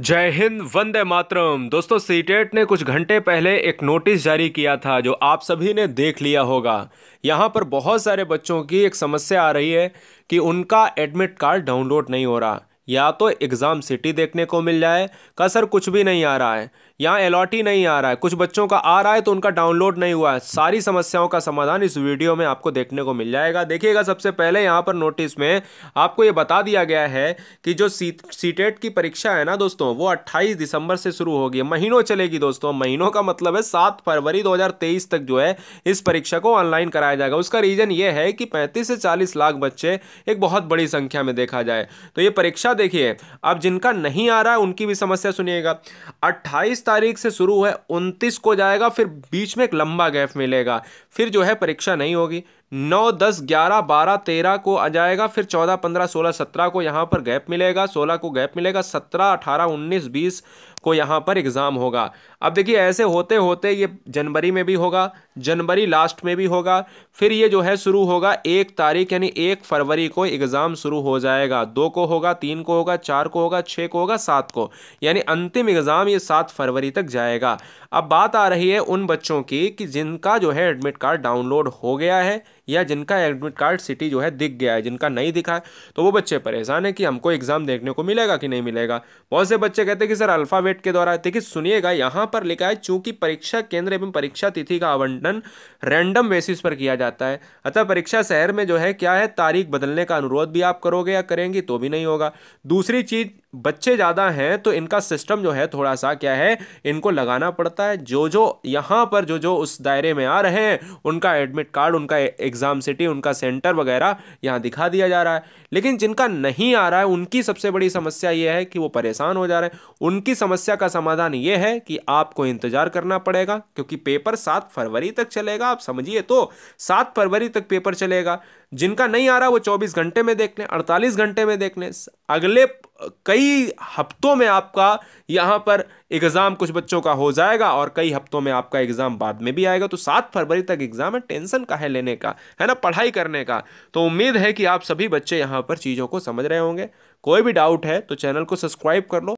जय हिंद वंदे मातरम दोस्तों CTET e ने कुछ घंटे पहले एक नोटिस जारी किया था जो आप सभी ने देख लिया होगा यहाँ पर बहुत सारे बच्चों की एक समस्या आ रही है कि उनका एडमिट कार्ड डाउनलोड नहीं हो रहा या तो एग्ज़ाम सिटी देखने को मिल जाए का सर कुछ भी नहीं आ रहा है यहाँ अलॉट ही नहीं आ रहा है कुछ बच्चों का आ रहा है तो उनका डाउनलोड नहीं हुआ है सारी समस्याओं का समाधान इस वीडियो में आपको देखने को मिल जाएगा देखिएगा सबसे पहले यहाँ पर नोटिस में आपको ये बता दिया गया है कि जो सी सी की परीक्षा है ना दोस्तों वो अट्ठाईस दिसंबर से शुरू होगी महीनों चलेगी दोस्तों महीनों का मतलब है सात फरवरी दो तक जो है इस परीक्षा को ऑनलाइन कराया जाएगा उसका रीज़न ये है कि पैंतीस से चालीस लाख बच्चे एक बहुत बड़ी संख्या में देखा जाए तो ये परीक्षा समस्या देखिए अब जिनका नहीं आ रहा है उनकी भी समस्या सुनिएगा 28 तारीख से शुरू है 29 को जाएगा फिर बीच में एक लंबा गैप मिलेगा फिर जो है परीक्षा नहीं होगी 9, 10, 11, 12, 13 को आ जाएगा फिर 14, 15, 16, 17 को यहाँ पर गैप मिलेगा 16 को गैप मिलेगा 17, 18, 19, 20, को यहाँ पर एग्ज़ाम होगा अब देखिए ऐसे होते होते ये जनवरी में भी होगा जनवरी लास्ट में भी होगा फिर ये जो है शुरू होगा एक तारीख यानी एक फरवरी को एग्ज़ाम शुरू हो जाएगा दो को होगा तीन को होगा चार को होगा छः को होगा सात को यानी अंतिम एग्ज़ाम ये सात फरवरी तक जाएगा अब बात आ रही है उन बच्चों की कि जिनका जो है एडमिट कार्ड डाउनलोड हो गया है या जिनका एडमिट कार्ड सिटी जो है दिख गया है जिनका नहीं दिखा है तो वो बच्चे परेशान है कि हमको एग्ज़ाम देखने को मिलेगा कि नहीं मिलेगा बहुत से बच्चे कहते हैं कि सर अल्फ़ावेट फॉर्मेट के द्वारा देखिए सुनिएगा यहाँ पर लिखा है चूंकि परीक्षा केंद्र एवं परीक्षा तिथि का आवंटन रैंडम बेसिस पर किया जाता है अतः परीक्षा शहर में जो है क्या है तारीख बदलने का अनुरोध भी आप करोगे या करेंगी तो भी नहीं होगा दूसरी चीज बच्चे ज़्यादा हैं तो इनका सिस्टम जो है थोड़ा सा क्या है इनको लगाना पड़ता है जो जो यहाँ पर जो जो उस दायरे में आ रहे हैं उनका एडमिट कार्ड उनका एग्ज़ाम सिटी उनका सेंटर वगैरह यहाँ दिखा दिया जा रहा है लेकिन जिनका नहीं आ रहा है उनकी सबसे बड़ी समस्या ये है कि वो परेशान हो जा रहे हैं उनकी समस्या का समाधान ये है कि आपको इंतज़ार करना पड़ेगा क्योंकि पेपर सात फरवरी तक चलेगा आप समझिए तो सात फरवरी तक पेपर चलेगा जिनका नहीं आ रहा वो चौबीस घंटे में देख लें अड़तालीस घंटे में देख लें अगले कई हफ्तों में आपका यहाँ पर एग्ज़ाम कुछ बच्चों का हो जाएगा और कई हफ्तों में आपका एग्ज़ाम बाद में भी आएगा तो सात फरवरी तक एग्ज़ाम है टेंशन का है लेने का है ना पढ़ाई करने का तो उम्मीद है कि आप सभी बच्चे यहाँ पर चीज़ों को समझ रहे होंगे कोई भी डाउट है तो चैनल को सब्सक्राइब कर लो